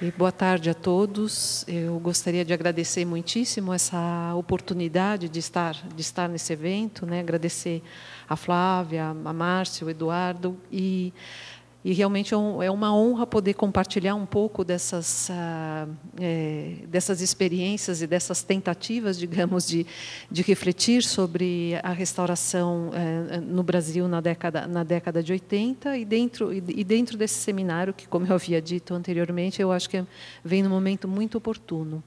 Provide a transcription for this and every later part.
E boa tarde a todos. Eu gostaria de agradecer muitíssimo essa oportunidade de estar, de estar nesse evento, né? agradecer a Flávia, a Márcio, o Eduardo e e realmente é, é, uma honra poder compartilhar um pouco dessas, ah, é, dessas experiências e dessas tentativas, digamos, de, de refletir sobre a restauração eh, no Brasil na década, na década de 80 e dentro, e, e dentro desse seminário, que, como eu havia dito anteriormente, eu acho que vem num momento muito oportuno.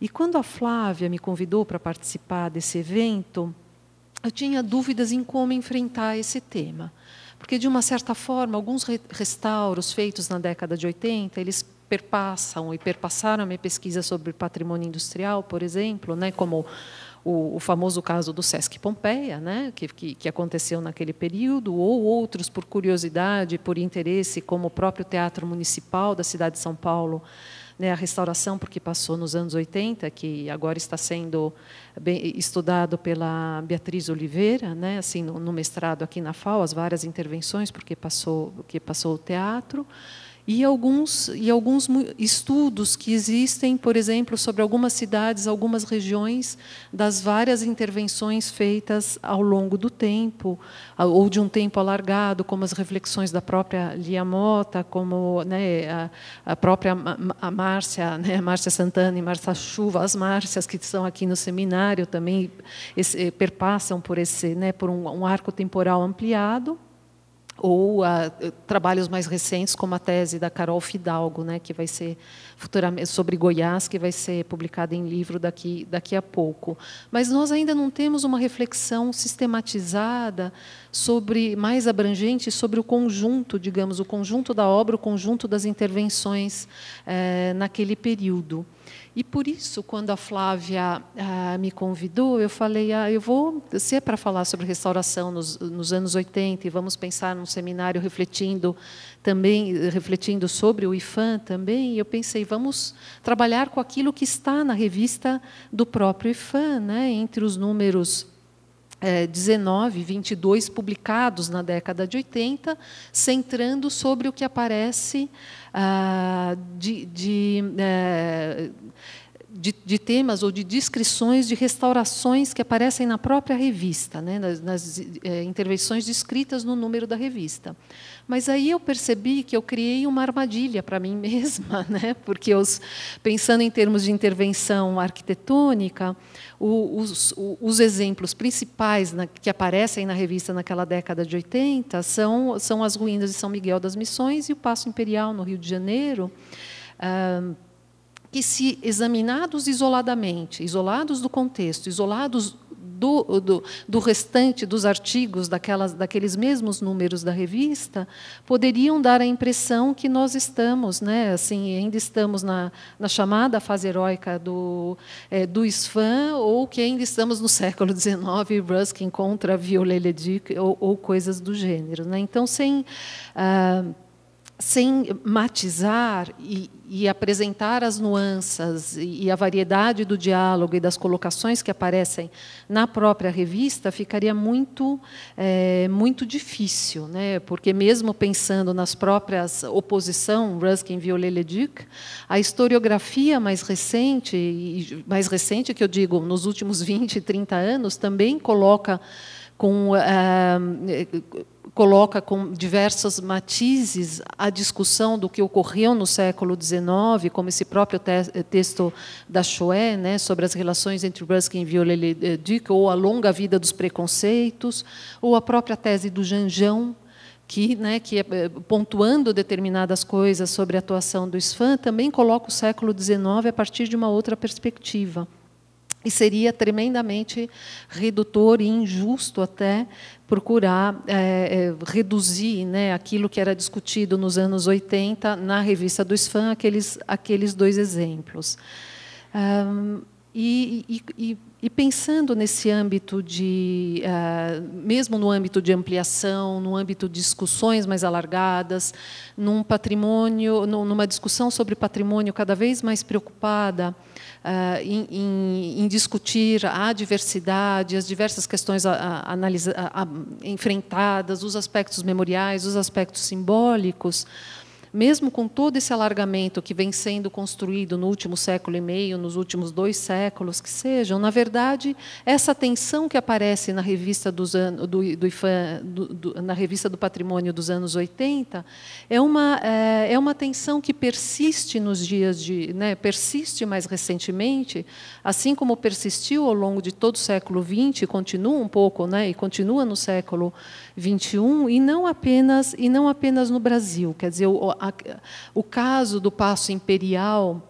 E quando a Flávia me convidou para participar desse evento, eu tinha dúvidas em como enfrentar esse tema. Porque, de uma certa forma, alguns restauros feitos na década de 80, eles perpassam e perpassaram a minha pesquisa sobre patrimônio industrial, por exemplo, né, como o, o famoso caso do Sesc Pompeia, né, que, que, que, aconteceu naquele período, ou outros por curiosidade, por interesse, como o próprio Teatro Municipal da cidade de São Paulo, né, a restauração, porque passou nos anos 80, que agora está sendo bem, estudado pela Beatriz Oliveira, né, assim, no, no mestrado aqui na FAO, as várias intervenções, porque passou, porque passou o teatro e alguns, e alguns estudos que existem, por exemplo, sobre algumas cidades, algumas regiões, das várias intervenções feitas ao longo do tempo, ou de um tempo alargado, como as reflexões da própria Lia Mota, como né, a, a, própria a Márcia, né, Márcia Santana e Márcia Chuva, as Márcias que estão aqui no seminário também esse, eh, perpassam por, esse, né, por um, um arco temporal ampliado ou a, eh, trabalhos mais recentes, como a tese da Carol Fidalgo, né, que vai ser futuramente sobre Goiás, que vai ser publicada em livro daqui, daqui a pouco. Mas nós ainda não temos uma reflexão sistematizada sobre mais abrangente sobre o conjunto, digamos, o conjunto da obra, o conjunto das intervenções é, naquele período. E por isso, quando a Flávia ah, me convidou, eu falei: ah, eu vou, se é para falar sobre restauração nos, nos, anos 80, e vamos pensar num seminário refletindo também, refletindo sobre o IFAM também, eu pensei: vamos trabalhar com aquilo que está na revista do próprio IFAM, né, entre os números 19, eh, 22, publicados na década de 80, centrando sobre o que aparece ah, de, de eh, de, de, temas ou de descrições de restaurações que aparecem na própria revista, né, nas, nas é, intervenções descritas no número da revista. Mas aí eu percebi que eu criei uma armadilha para mim mesma, né, porque os, pensando em termos de intervenção arquitetônica, os, os exemplos principais na, que aparecem na revista naquela década de 80 são, são as ruínas de São Miguel das Missões e o Passo Imperial, no Rio de Janeiro. Ah, que, se examinados isoladamente, isolados do contexto, isolados do, do, do restante dos artigos daquelas, daqueles mesmos números da revista, poderiam dar a impressão que nós estamos, né, assim, ainda estamos na, na chamada fase heróica do, é, do SFAM, ou que ainda estamos no século XIX, Ruskin contra Violet Ledic, ou, ou coisas do gênero. Né? Então, sem. Ah, sem matizar e, e, apresentar as nuances e a variedade do diálogo e das colocações que aparecem na própria revista, ficaria muito, é, muito difícil, né? porque mesmo pensando nas próprias oposição, Ruskin e le duc a historiografia mais recente, mais recente que eu digo, nos últimos 20, 30 anos, também coloca com... É, coloca com diversos matizes a discussão do que ocorreu no século XIX, como esse próprio te texto da Choé, né, sobre as relações entre Ruskin e viollet eh, duc ou a longa vida dos preconceitos, ou a própria tese do Janjão, que, né, que é, eh, pontuando determinadas coisas sobre a atuação do SFAM, também coloca o século XIX a partir de uma outra perspectiva. E seria tremendamente redutor e injusto até procurar é, é, reduzir né, aquilo que era discutido nos anos 80 na revista do SFAM, aqueles, aqueles dois exemplos. Um, e, e, e e pensando nesse âmbito de, uh, mesmo no âmbito de ampliação, no âmbito de discussões mais alargadas, num patrimônio, numa discussão sobre patrimônio cada vez mais preocupada uh, em, em, em, discutir a diversidade, as diversas questões a, a, a, enfrentadas, os aspectos memoriais, os aspectos simbólicos, mesmo com todo esse alargamento que vem sendo construído no último século e meio, nos últimos dois séculos que sejam, na verdade, essa tensão que aparece na revista, dos do, do do, do, na revista do Patrimônio dos anos 80 é uma, é, é uma tensão que persiste nos dias de. Né, persiste mais recentemente, assim como persistiu ao longo de todo o século XX, continua um pouco, né, e continua no século XXI, e não apenas, e não apenas no Brasil. Quer dizer, o caso do Passo Imperial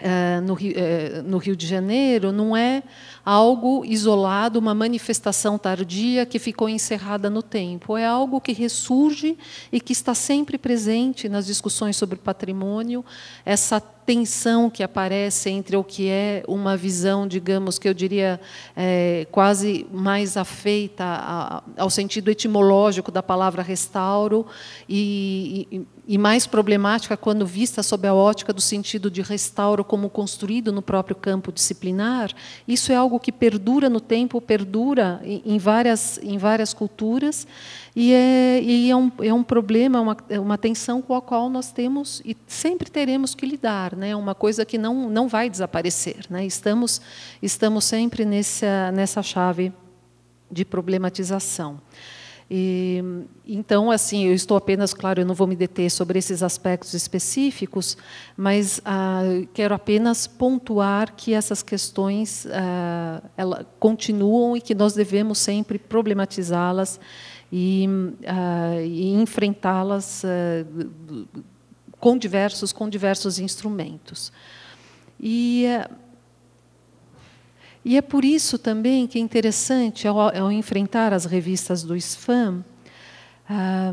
é, no, Rio, é, no, Rio de Janeiro não é algo isolado, uma manifestação tardia que ficou encerrada no tempo. É algo que ressurge e que está sempre presente nas discussões sobre patrimônio, essa tensão que aparece entre o que é uma visão, digamos, que eu diria é, quase mais afeita a, ao sentido etimológico da palavra restauro e, e e mais problemática quando vista sob a ótica do sentido de restauro como construído no próprio campo disciplinar, isso é algo que perdura no tempo, perdura em várias, em várias culturas, e, é, e é, um, é um problema, é uma, é uma tensão com a qual nós temos e sempre teremos que lidar, né? uma coisa que não, não vai desaparecer. Né? Estamos, estamos sempre nessa, nessa chave de problematização. E, então, assim, eu estou apenas, claro, eu não vou me deter sobre esses aspectos específicos, mas ah, quero apenas pontuar que essas questões ah, ela, continuam e que nós devemos sempre problematizá-las e, ah, e enfrentá-las ah, com diversos com diversos instrumentos. E ah, e é por isso também que é interessante, ao, ao enfrentar as revistas do SFAM, ah,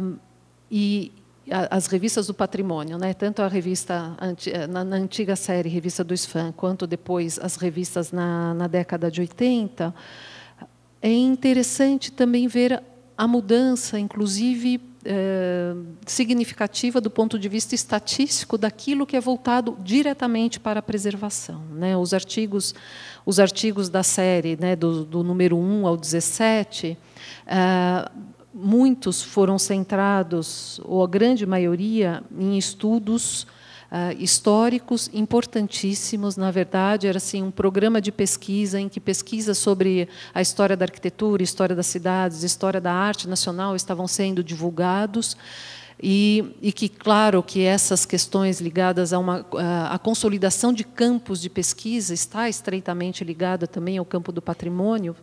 e a, as revistas do patrimônio, né? tanto a revista anti, eh, na, na, antiga série Revista do SFAM, quanto depois as revistas na, na década de 80, é interessante também ver a mudança, inclusive eh, significativa do ponto de vista estatístico daquilo que é voltado diretamente para a preservação. Né? Os, artigos, os artigos da série, né, do, do, número 1 ao 17, é, eh, muitos foram centrados, ou a grande maioria, em estudos ah, históricos importantíssimos. Na verdade, era assim um programa de pesquisa em que pesquisas sobre a história da arquitetura, história das cidades, história da arte nacional estavam sendo divulgados. E, e, que, claro, que essas questões ligadas a uma ah, a consolidação de campos de pesquisa está estreitamente ligada também ao campo do patrimônio,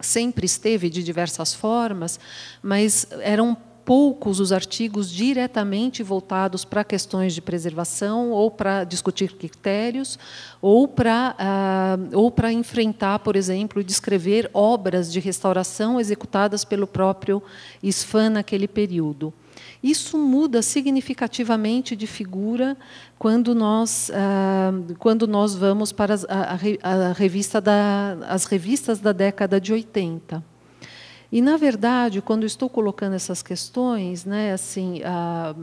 sempre esteve de diversas formas, mas eram poucos os artigos diretamente voltados para questões de preservação ou para discutir critérios ou para ah, ou para enfrentar, por exemplo, descrever obras de restauração executadas pelo próprio SFAN naquele período. Isso muda significativamente de figura quando nós, ah, quando nós vamos para a, a revista da, as revistas da década de 80. E, na verdade, quando estou colocando essas questões, né, assim, a,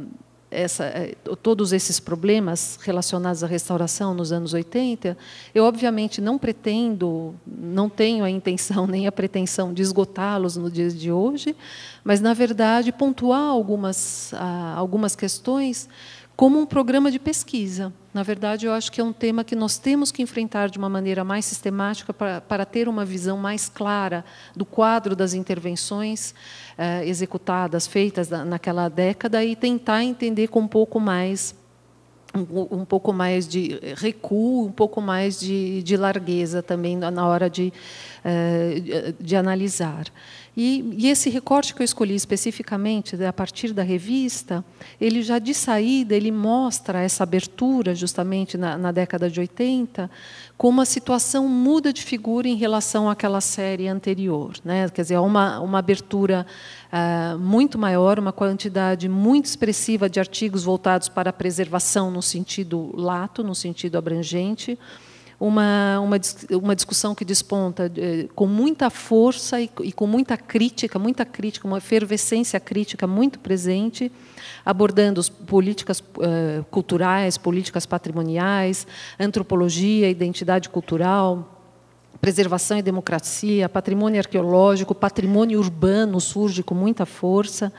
essa, é, todos esses problemas relacionados à restauração nos anos 80, eu obviamente não pretendo, não tenho a intenção nem a pretensão de esgotá-los no dia de hoje, mas, na verdade, pontuar algumas, algumas questões como um programa de pesquisa. Na verdade, eu acho que é um tema que nós temos que enfrentar de uma maneira mais sistemática para, para ter uma visão mais clara do quadro das intervenções eh, executadas, feitas naquela década, e tentar entender com um pouco mais um, um, pouco mais de recuo, um pouco mais de, de largueza também na hora eh, de, de analisar. E, e, esse recorte que eu escolhi especificamente a partir da revista, ele já de saída ele mostra essa abertura justamente na, na década de 80, como a situação muda de figura em relação àquela série anterior, né? Quer dizer, há uma, uma abertura uh, muito maior, uma quantidade muito expressiva de artigos voltados para a preservação no sentido lato, no sentido abrangente uma, uma, uma discussão que desponta eh, com muita força e, e, com muita crítica, muita crítica, uma efervescência crítica muito presente, abordando políticas eh, culturais, políticas patrimoniais, antropologia, identidade cultural, preservação e democracia, patrimônio arqueológico, patrimônio urbano surge com muita força.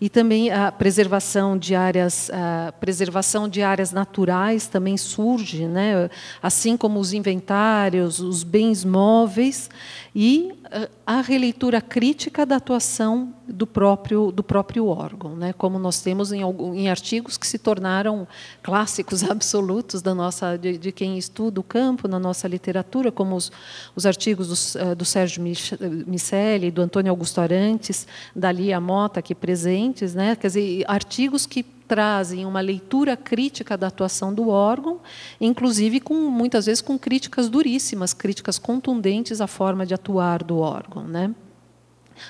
E também a preservação de áreas, preservação de áreas naturais também surge, né? assim como os inventários, os bens móveis e eh, a releitura crítica da atuação do próprio, do próprio órgão, né? como nós temos em, em artigos que se tornaram clássicos absolutos da nossa, de, de quem estuda o campo, na nossa literatura, como os, os artigos do, eh, do Sérgio Michele, eh, do Antônio Augusto Arantes, da Lia Mota, aqui presente, né, quer dizer, artigos que trazem uma leitura crítica da atuação do órgão, inclusive com muitas vezes com críticas duríssimas, críticas contundentes à forma de atuar do órgão, né?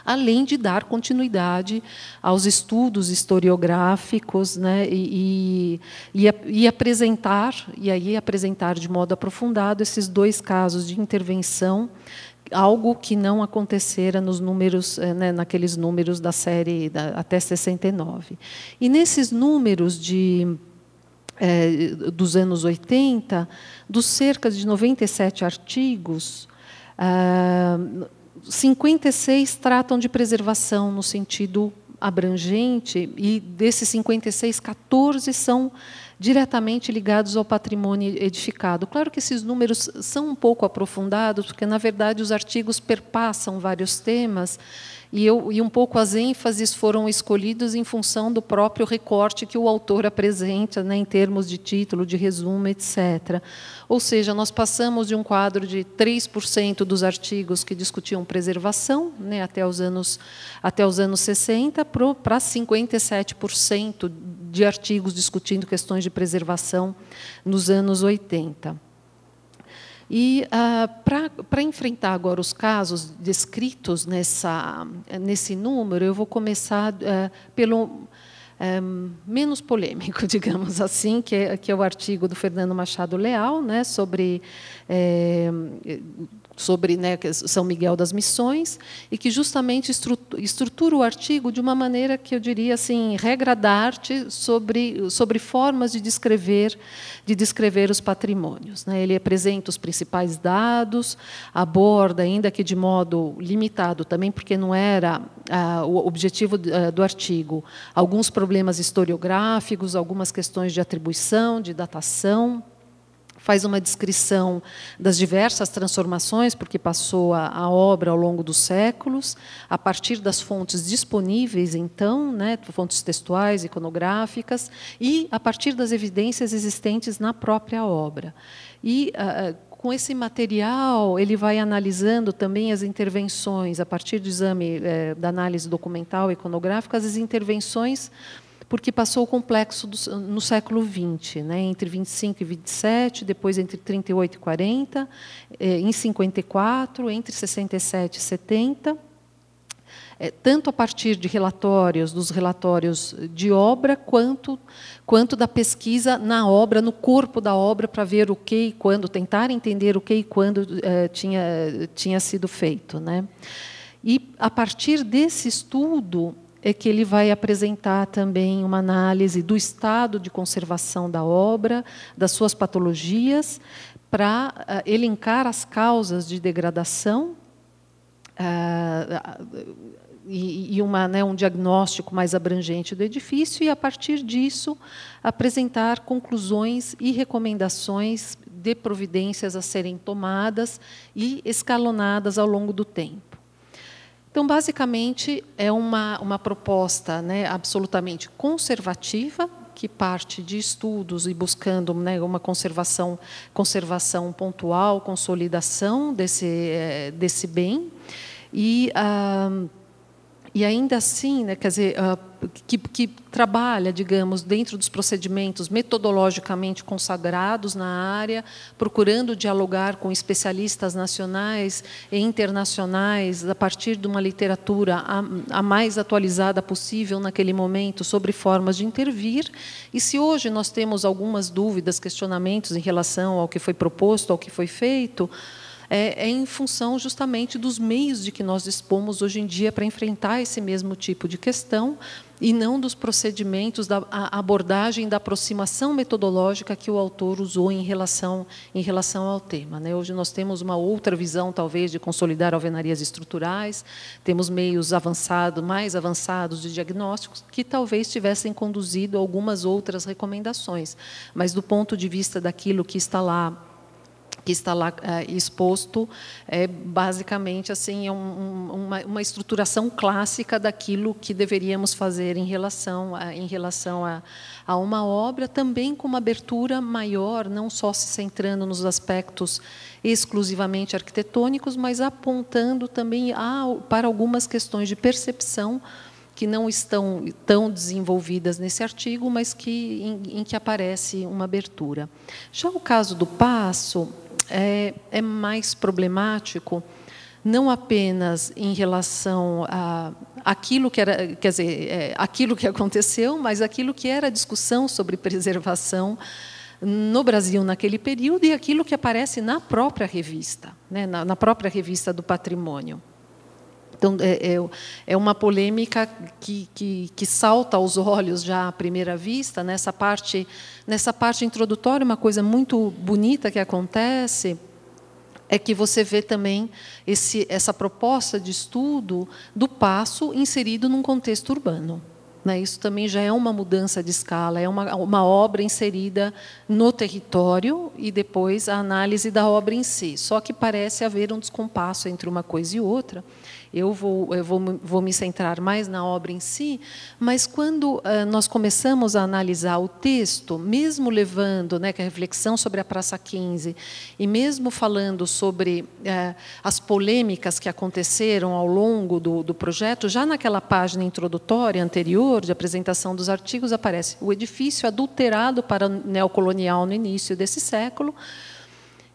além de dar continuidade aos estudos historiográficos né, e, e, e, apresentar, e aí apresentar de modo aprofundado esses dois casos de intervenção algo que não acontecera nos números, eh, né, naqueles números da série da, até 69. E nesses números de é, dos anos 80, dos cerca de 97 artigos, ah, 56 tratam de preservação no sentido abrangente, e desses 56, 14 são diretamente ligados ao patrimônio edificado. Claro que esses números são um pouco aprofundados, porque, na verdade, os artigos perpassam vários temas e, eu, e um pouco as ênfases foram escolhidas em função do próprio recorte que o autor apresenta, né, em termos de título, de resumo, etc. Ou seja, nós passamos de um quadro de 3% dos artigos que discutiam preservação, né, até, os anos, até os anos 60, para 57% de artigos discutindo questões de preservação nos anos 80. E ah, para enfrentar agora os casos descritos nessa, nesse número, eu vou começar ah, pelo Ehm, menos polêmico, digamos assim, que é, que é o artigo do Fernando Machado Leal, né, sobre, é, sobre né, São Miguel das Missões, e que justamente estrutura o artigo de uma maneira que eu diria assim, regra da arte sobre, sobre formas de descrever, de descrever os patrimônios. Né. Ele apresenta os principais dados, aborda, ainda que de modo limitado também, porque não era ah, o objetivo do ah, artigo, alguns problemas problemas historiográficos, algumas questões de atribuição, de datação faz uma descrição das diversas transformações porque passou a, a, obra ao longo dos séculos, a partir das fontes disponíveis, então, né, fontes textuais, iconográficas, e a partir das evidências existentes na própria obra. E uh, com esse material, ele vai analisando também as intervenções, a partir do exame é, da análise documental iconográfica, as intervenções, porque passou o complexo do, no século XX, né, entre 25 e 27, depois entre 38 e 40, é, em 54, entre 67 e 70 é, tanto a partir de relatórios, dos relatórios de obra, quanto, quanto da pesquisa na obra, no corpo da obra, para ver o que e quando, tentar entender o que e quando é, tinha, tinha sido feito. Né? E, a partir desse estudo, é que ele vai apresentar também uma análise do estado de conservação da obra, das suas patologias, para é, elencar as causas de degradação, é, e, e uma, né, um diagnóstico mais abrangente do edifício e, a partir disso, apresentar conclusões e recomendações de providências a serem tomadas e escalonadas ao longo do tempo. Então, basicamente, é uma, uma proposta né, absolutamente conservativa, que parte de estudos e buscando né, uma conservação, conservação pontual, consolidação desse, eh, desse bem. E. Ah, e ainda assim, né, quer dizer, ah, que, que, trabalha, digamos, dentro dos procedimentos metodologicamente consagrados na área, procurando dialogar com especialistas nacionais e internacionais a partir de uma literatura a, a mais atualizada possível naquele momento sobre formas de intervir. E se hoje nós temos algumas dúvidas, questionamentos em relação ao que foi proposto, ao que foi feito, é, é em função justamente dos meios de que nós dispomos hoje em dia para enfrentar esse mesmo tipo de questão e não dos procedimentos da abordagem da aproximação metodológica que o autor usou em relação em relação ao tema. Né? Hoje nós temos uma outra visão talvez de consolidar alvenarias estruturais, temos meios avançados, mais avançados de diagnósticos que talvez tivessem conduzido a algumas outras recomendações, mas do ponto de vista daquilo que está lá que está lá é, exposto é basicamente assim é um, uma, uma, estruturação clássica daquilo que deveríamos fazer em relação a, em relação a, a uma obra também com uma abertura maior não só se centrando nos aspectos exclusivamente arquitetônicos mas apontando também a, para algumas questões de percepção que não estão tão desenvolvidas nesse artigo, mas que, em, em, que aparece uma abertura. Já o caso do passo, é, é mais problemático não apenas em relação a aquilo que era, quer dizer, é, aquilo que aconteceu, mas aquilo que era a discussão sobre preservação no Brasil naquele período e aquilo que aparece na própria revista, né, na, na própria revista do patrimônio. Então, é, é, é, uma polêmica que, que, que, salta aos olhos já à primeira vista. Nessa né? parte, nessa parte introdutória, uma coisa muito bonita que acontece é que você vê também esse, essa proposta de estudo do passo inserido num contexto urbano. Né? Isso também já é uma mudança de escala, é uma, uma obra inserida no território e depois a análise da obra em si. Só que parece haver um descompasso entre uma coisa e outra. Eu vou, eu vou, vou me centrar mais na obra em si, mas quando ah, nós começamos a analisar o texto, mesmo levando né, é a reflexão sobre a Praça 15 e mesmo falando sobre eh, as polêmicas que aconteceram ao longo do, do projeto, já naquela página introdutória anterior de apresentação dos artigos aparece o edifício adulterado para o neocolonial no início desse século,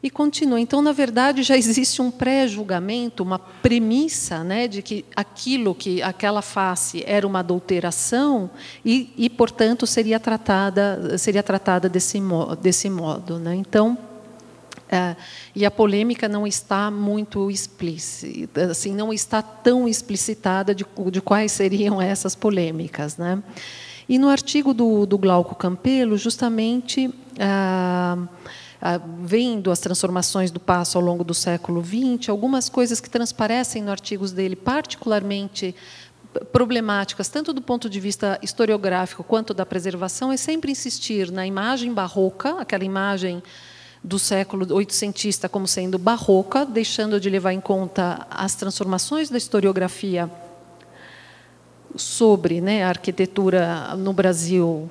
e continua. Então, na verdade, já existe um pré-julgamento, uma premissa né, de que aquilo que aquela face era uma adulteração e, e portanto, seria tratada, seria tratada desse, modo, desse modo. Né? Então, é, e a polêmica não está muito explícita, assim, não está tão explicitada de, de quais seriam essas polêmicas. Né? E no artigo do, do Glauco Campelo, justamente. Ah, ah, vendo as transformações do passo ao longo do século XX, algumas coisas que transparecem no artigos dele, particularmente problemáticas, tanto do ponto de vista historiográfico quanto da preservação, é sempre insistir na imagem barroca, aquela imagem do século oitocentista como sendo barroca, deixando de levar em conta as transformações da historiografia sobre né, a arquitetura no Brasil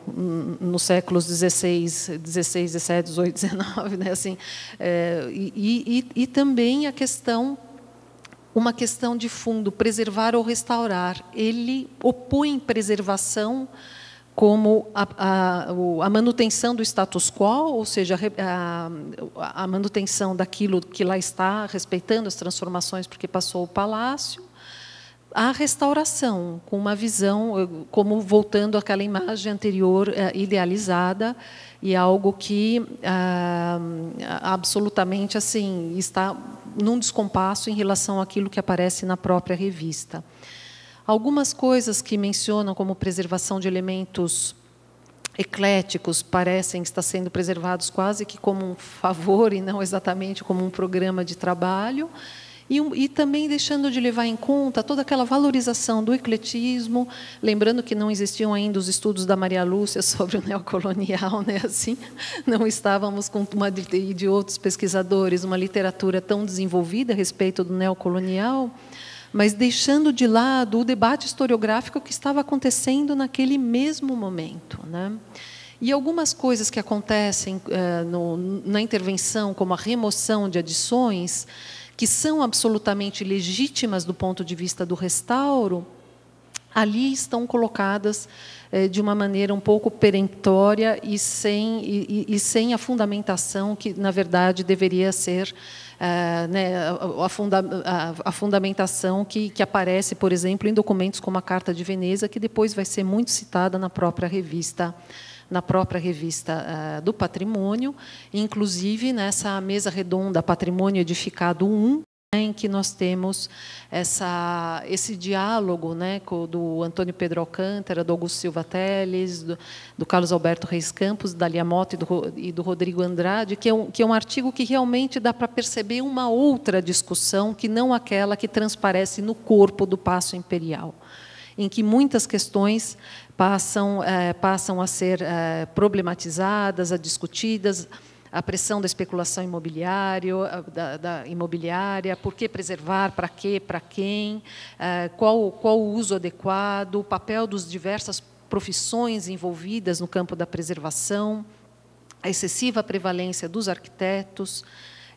nos séculos XVI, XVI, XVII, XVIII, XIX, né, assim, é, e, e, e também a questão uma questão de fundo, preservar ou restaurar. Ele opõe preservação como a, a, a, manutenção do status quo, ou seja, a, a, manutenção daquilo que lá está, respeitando as transformações porque passou o palácio, a restauração, com uma visão, eh, como voltando àquela imagem anterior eh, idealizada, e algo que ah, absolutamente assim está num descompasso em relação àquilo que aparece na própria revista. Algumas coisas que mencionam como preservação de elementos ecléticos parecem estar sendo preservados quase que como um favor e não exatamente como um programa de trabalho e, e também deixando de levar em conta toda aquela valorização do ecletismo, lembrando que não existiam ainda os estudos da Maria Lúcia sobre o neocolonial, né? assim, não estávamos com uma de outros pesquisadores uma literatura tão desenvolvida a respeito do neocolonial mas deixando de lado o debate historiográfico que estava acontecendo naquele mesmo momento. Né? E algumas coisas que acontecem eh, no, na intervenção, como a remoção de adições, que são absolutamente legítimas do ponto de vista do restauro, ali estão colocadas eh, de uma maneira um pouco peremptória e sem, e, e, sem a fundamentação que, na verdade, deveria ser eh, né, a, funda a, a, fundamentação que, que aparece, por exemplo, em documentos como a Carta de Veneza, que depois vai ser muito citada na própria revista na própria revista eh, do Patrimônio, inclusive nessa mesa redonda Patrimônio Edificado 1, né, em que nós temos essa, esse diálogo né, do Antônio Pedro Alcântara, do Augusto Silva Teles, do, do Carlos Alberto Reis Campos, da Liamoto e do, e do Rodrigo Andrade, que é, um, que é um artigo que realmente dá para perceber uma outra discussão que não aquela que transparece no corpo do Passo Imperial em que muitas questões passam, é, passam a ser é, problematizadas, a discutidas, a pressão da especulação imobiliário, da, da imobiliária, por que preservar, para quê, para quem, é, qual, qual o uso adequado, o papel dos diversas profissões envolvidas no campo da preservação, a excessiva prevalência dos arquitetos,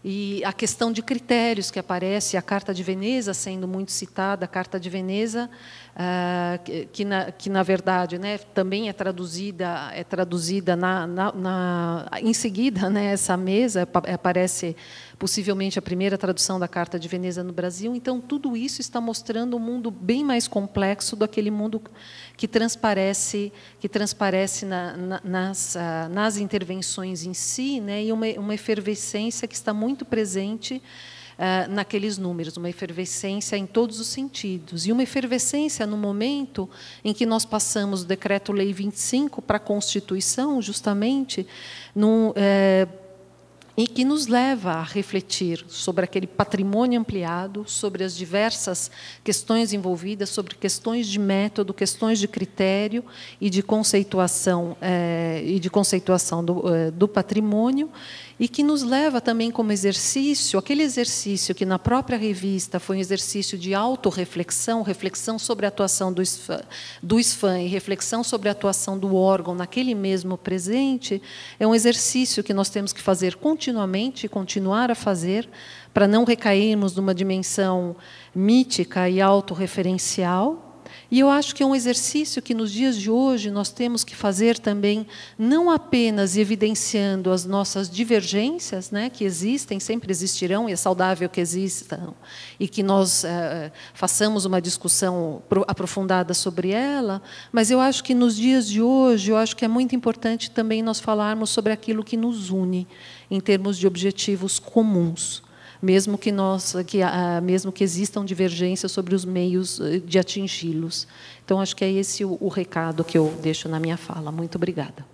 e a questão de critérios que aparece, a Carta de Veneza sendo muito citada, a Carta de Veneza ah, que, na, que na verdade né, também é traduzida é traduzida na, na, na, em seguida né, essa mesa é, aparece possivelmente a primeira tradução da Carta de Veneza no Brasil então tudo isso está mostrando um mundo bem mais complexo do aquele mundo que transparece que transparece na, na, nas, ah, nas intervenções em si né, e uma, uma efervescência que está muito presente ah, naqueles números, uma efervescência em todos os sentidos. E uma efervescência no momento em que nós passamos o Decreto-Lei 25 para a Constituição, justamente, num. Eh, e que nos leva a refletir sobre aquele patrimônio ampliado, sobre as diversas questões envolvidas, sobre questões de método, questões de critério e de conceituação eh, e de conceituação do, eh, do patrimônio, e que nos leva também como exercício, aquele exercício que na própria revista foi um exercício de autorreflexão, reflexão sobre a atuação do SFAM, do SFAM e reflexão sobre a atuação do órgão naquele mesmo presente, é um exercício que nós temos que fazer continuamente continuamente continuar a fazer para não recairmos numa dimensão mítica e autorreferencial, e eu acho que é um exercício que nos dias de hoje nós temos que fazer também, não apenas evidenciando as nossas divergências, né, que existem, sempre existirão, e é saudável que existam, e que nós é, façamos uma discussão aprofundada sobre ela, mas eu acho que nos dias de hoje, eu acho que é muito importante também nós falarmos sobre aquilo que nos une, em termos de objetivos comuns mesmo que nós, que, ah, ah, mesmo que existam divergências sobre os meios eh, de atingi-los. Então, acho que é esse o, o recado que eu deixo na minha fala. Muito obrigada.